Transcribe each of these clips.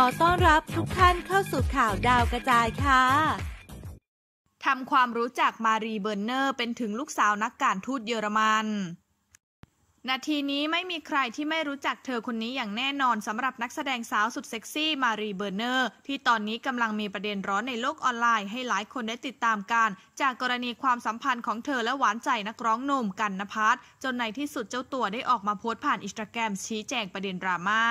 ขอต้อนรับทุกท่านเข้าสู่ข่าวดาวกระจายค่ะทำความรู้จักมารีเบอร์เนอร์ เป็นถึงลูกสาวนักการทูตเยอรมัน นาทีนี้ไม่มีใครที่ไม่รู้จักเธอคนนี้อย่างแน่นอนสำหรับนักแสดงสาวสุดเซ็กซี่มารีเบอร์เนอร์ที่ตอนนี้กำลังมีประเด็นร้อนในโลกออนไลน์ให้หลายคนได้ติดตามกัน จากกรณีความสัมพันธ์ของเธอและหวานใจนักร้องหนุ่มกันนภัสจนในที่สุดเจ้าตัวได้ออกมาโพสต์ผ่านอินสตาแกรมชี้แจงประเด็นดราม่า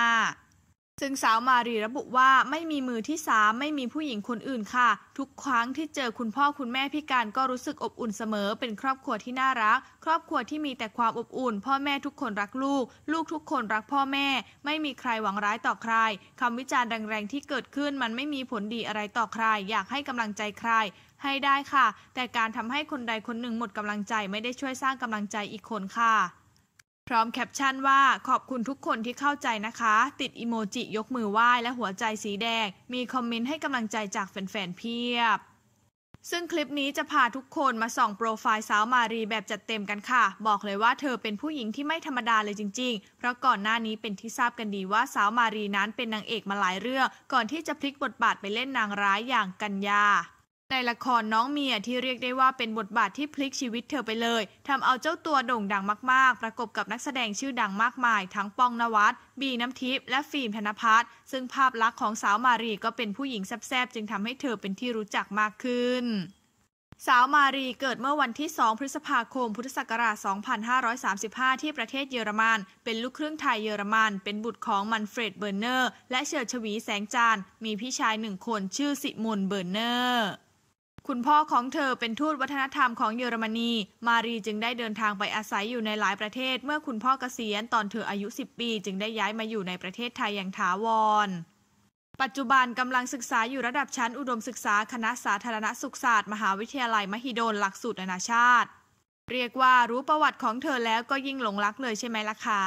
ซึ่งสาวมารีระบุว่าไม่มีมือที่สามไม่มีผู้หญิงคนอื่นค่ะ ทุกครั้งที่เจอคุณพ่อคุณแม่พี่การก็รู้สึกอบอุ่นเสมอเป็นครอบครัวที่น่ารัก ครอบครัวที่มีแต่ความอบอุ่น พ่อแม่ทุกคนรักลูก ลูกทุกคนรักพ่อแม่ ไม่มีใครหวังร้ายต่อใคร คำวิจารณ์แรงๆที่เกิดขึ้นมันไม่มีผลดีอะไรต่อใครอยากให้กำลังใจใคร ให้ได้ค่ะ แต่การทำให้คนใดคนหนึ่งหมดกำลังใจไม่ได้ช่วยสร้างกำลังใจอีกคนค่ะพร้อมแคปชั่นว่าขอบคุณทุกคนที่เข้าใจนะคะ ติดอีโมจิยกมือไหว้และหัวใจสีแดง มีคอมเมนต์ให้กำลังใจจากแฟนๆเพียบ ซึ่งคลิปนี้จะพาทุกคนมาส่องโปรไฟล์สาวมารีแบบจัดเต็มกันค่ะ บอกเลยว่าเธอเป็นผู้หญิงที่ไม่ธรรมดาเลยจริงๆ เพราะก่อนหน้านี้เป็นที่ทราบกันดีว่าสาวมารีนั้นเป็นนางเอกมาหลายเรื่องก่อนที่จะพลิกบทบาทไปเล่นนางร้ายอย่างกัญญาในละครน้องเมียที่เรียกได้ว่าเป็นบทบาทที่พลิกชีวิตเธอไปเลย ทำเอาเจ้าตัวโด่งดังมากๆ ประกบกับนักแสดงชื่อดังมากมาย ทั้งปองนวัดบีน้ำทิพย์และฟิล์มธนพัฒน์ซึ่งภาพลักษณ์ของสาวมารีก็เป็นผู้หญิงแซ่บๆ จึงทำให้เธอเป็นที่รู้จักมากขึ้น สาวมารีเกิดเมื่อวันที่ 2 พฤษภาคม พุทธศักราช 2535 ที่ประเทศเยอรมันเป็นลูกครึ่งไทยเยอรมันเป็นบุตรของมันเฟรดเบอร์เนอร์และเชอร์ชวีแสงจานมีพี่ชายหนึ่งคนชื่อสิมุนเบอร์เนอร์คุณพ่อของเธอเป็นทูตวัฒนธรรมของเยอรมนี มารีจึงได้เดินทางไปอาศัยอยู่ในหลายประเทศ เมื่อคุณพ่อเกษียณตอนเธออายุ 10 ปี จึงได้ย้ายมาอยู่ในประเทศไทยอย่างถาวร ปัจจุบันกำลังศึกษาอยู่ระดับชั้นอุดมศึกษาคณะสาธารณสุขศาสตร์มหาวิทยาลัยมหิดลหลักสูตรนานาชาติ เรียกว่ารู้ประวัติของเธอแล้วก็ยิ่งหลงรักเลยใช่ไหมล่ะคะ